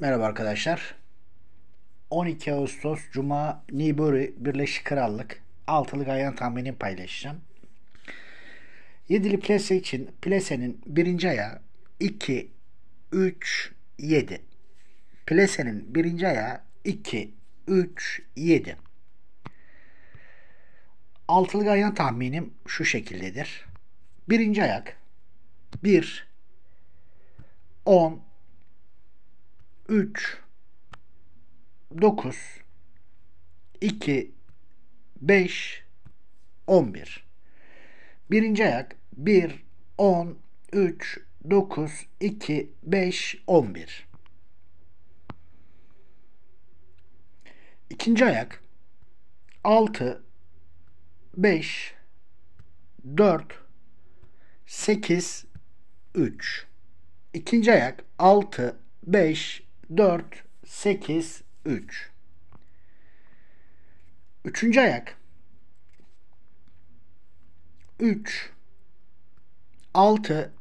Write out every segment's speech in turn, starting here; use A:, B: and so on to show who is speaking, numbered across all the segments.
A: Merhaba arkadaşlar. 12 Ağustos Cuma Newbury Birleşik Krallık altılı gayan tahminini paylaşacağım. Yedili plase için plesenin birinci ayağı 2, 3, 7. Plesenin birinci ayağı 2, 3, 7. Altılı gayan tahminim şu şekildedir. Birinci ayak 1, 10, 3 9 2 5 11 Birinci ayak 1 10 3 9 2 5 11 İkinci ayak 6 5 4 8 3 İkinci ayak 6 5 4, 8, 3. Üçüncü ayak. 3, 6,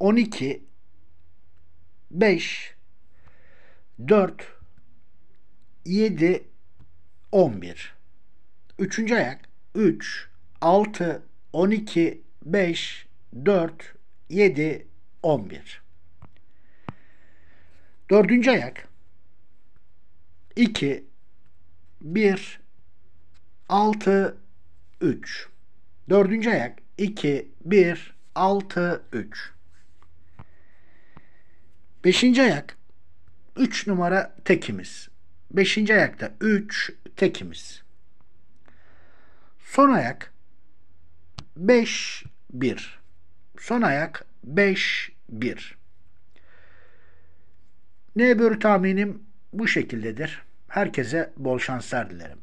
A: 12, 5, 4, 7, 11. Üçüncü ayak. 3, 6, 12, 5, 4, 7, 11. Dördüncü ayak 2 1 6 3 Dördüncü ayak 2 1 6 3 Beşinci ayak 3 numara tekimiz. Beşinci ayakta 3 tekimiz. Son ayak 5 1. Son ayak 5 1. Ne böğür tahminim bu şekildedir. Herkese bol şanslar dilerim.